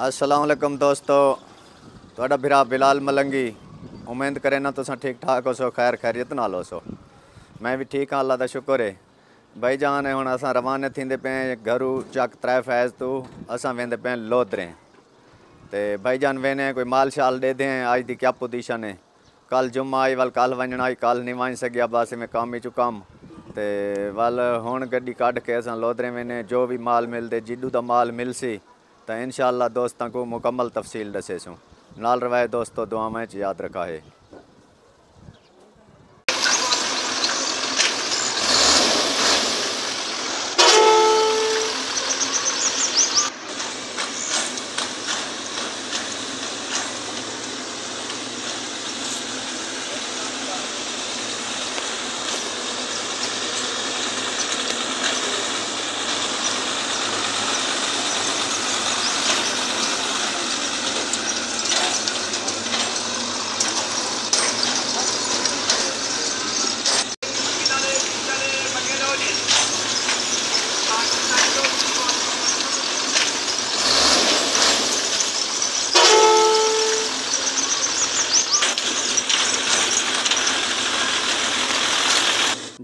असलकम दोस्तों थोड़ा भरा बिलाल मलंगी उम्मीद करें ना तुम ठीक ठाक हो सो खैर खैरियत नाल हो सो मैं भी ठीक हाँ अल्लाह का शुक्र है भाई जान है हूँ अस रवाना थे पे घरू चक त्रै फैज तू अस वेंदे पे लोदरे ते भाई जान वेने कोई माल शाल दे दें आज दी क्या पोजिशन है कल जुम्मा आई वाल कल वजना आई कल नहीं वज सकिया बस में कम ही चु कम ते वाल हूँ गड्डी कड़ के अस लोधरे वेने जो भी माल मिलते जिडू का माल मिल सी तो इन शाला दोस्तों को मुकम्मल तफसील दसेसूँ नाल रवाए दोस्तों में याद रखा है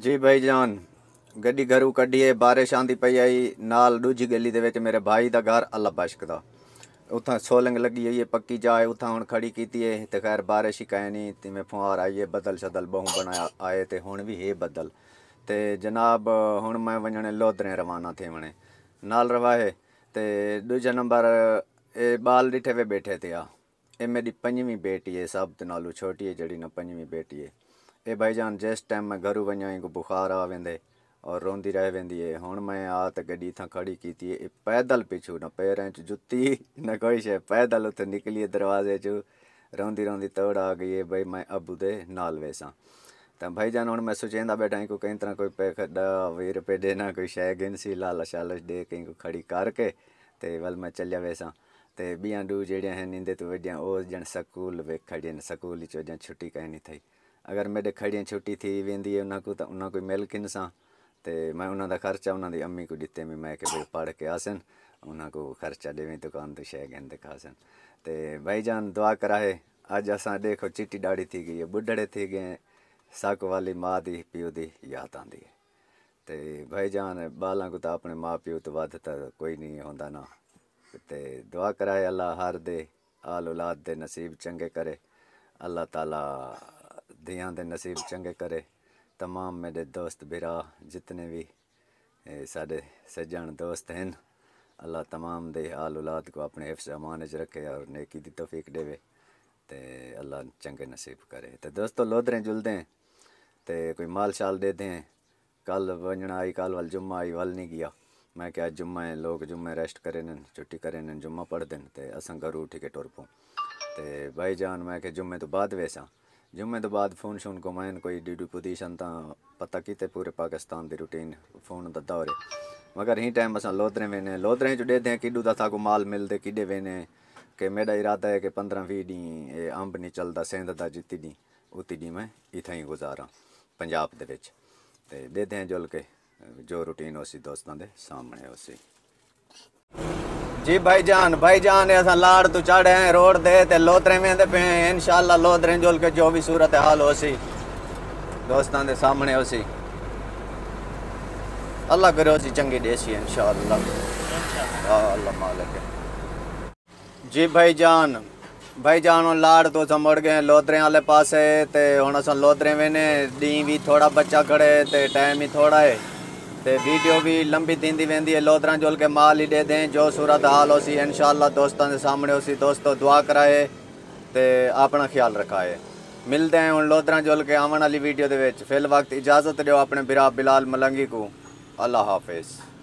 जी भाई जान गड्डी घरों है बारिश आँदी पई आई नाल दूजी गली दे मेरे भाई का घर अला बशक का उत सोलिंग लगी हुई है पक्की जाए उत खड़ी की खैर बारिश ही कहे नहीं तो मैं फुहार है बदल शदल बहु बनाया आए तो हूँ भी हे बदल तो जनाब हूँ मैं वजने लोधरे रवाना थे वने नाल रवाए तो दूजा नंबर ए बाल डिठे वे बैठे थे आ मेरी पंजवी बेटी है सब तो नालू छोटी है जड़ी ना पंजवी बेटी है ए जान जिस टाइम मैं घरू वञा को बुखार आ वेंदे और रोंदी रह वेंदी है मैं आ तो गड्डी था खड़ी थी है पैदल पिछू ना पैरें च जुत्ती न कोई शे पैदल उत निकली दरवाजे चू रोंदी रोंदी तौड़ आ गई है भाई मैं अबू दे नाल वेसा तो भाई जान हूँ मैं सोचा बैठा को कहीं तरह कोई पैसा वी रुपये देना कोई शय गिनसी लालच शालच दे कहीं को खड़ी करके तो वल मैं चलिया वेसा तो बिया डू जड़िया है नींदे तो वेडिया वो जन सकूल वे खड़ी सकूल चो जन छुट्टी कहनी थी अगर मेरे खड़ी छुट्टी थी वेंदी है उन्हें तो उन्होंने कोई मिल किन सा तो मैं उन्हें खर्चा उन्होंने अम्मी को दिते भी मैं कि पढ़ के आसन उन्हें को खर्चा देवी दुकान तो शे गेंद खासन तो भाई जान दुआ कराए अज अस देखो चिट्टी डाढ़ी थी गई है बुढ़े थी गए सक वाली माँ की प्यो की याद आती है तो भाई जान बालों को तो अपने माँ प्यो तो वह कोई नहीं होंगे ना तो दुआ कराए अल्लाह हर दे आल औलाद दे नसीब चंगे करे अल्लाह तला दिया दे नसीब चंगे करे तमाम मेरे दोस्त बिरा जितने भी साढ़े सज्जन दोस्त हैं अल्लाह तमाम दे आल उलाद को अपने हिफ्स अमान रखे और नेकी दी तोफीक देवे ते अल्लाह चंगे नसीब करे ते दोस्तों लोधरें जुलदे हैं ते कोई माल शाल दे हैं कल वंजना आई कल वाल जुम्मा आई वाल नहीं गया मैं क्या है लोग जुम्मे रेस्ट करे न छुट्टी करे न जुम्मा पढ़ते हैं ते असें घरू उठी के टुर पो ते भाई जान मैं के जुम्मे तो बाद वैसा ਜੁਮੇ ਤੋਂ ਬਾਅਦ ਫੋਨ ਸ਼ੋਨ ਕਮਾਇਨ कोई ड्यूटी पोजिशन तो पता कि पूरे पाकिस्तान की रूटीन फोन ਦਾ ਦੌਰ मगर ही टाइम असं लोधरे वेने लोधरे जो डेदे कि किडू को माल मिलते किडे वेने के मेरा इरादा है कि पंद्रह वी डी ये अंब नहीं चलता सेंध का जिती डी उत्ती डी मैं इत ही गुजारा पंजाब दे बिच तो डेदे हैं जुल के जो रूटीन उसी दोस्तों के सामने उसी जी भाई जान ऐसा लाड़ तू तो चढ़े हैं रोड दे ते लोतरे में पे हैं इंशाल्लाह लोतरे जोल के जो भी सूरत हाल हो सी दोस्तों के सामने हो सी अल्लाह करो जी चंगी देसी इंशाल्लाह अल्लाह मालिक जी जान भाईजान हूँ लाड़ तो अस मुड़ गए लोतरे आले पासे ते हूँ अस लोतरे वेने डी भी थोड़ा बच्चा खड़े ते टाइम ही थोड़ा है ते वीडियो भी लंबी दी वेंदी लोदर लोधरा जोल के माल ही दे दें जो सूरत हाल होसीं इनशा दोस्तों के सामने होसीं दोस्तों दुआ कराए ते अपना ख्याल रखाए मिलते हैं हूँ लोदर जोल के आवन वाली वीडियो के फिल वक्त इजाज़त दो अपने बिरा बिलाल मलंगी को अल्लाह हाफिज़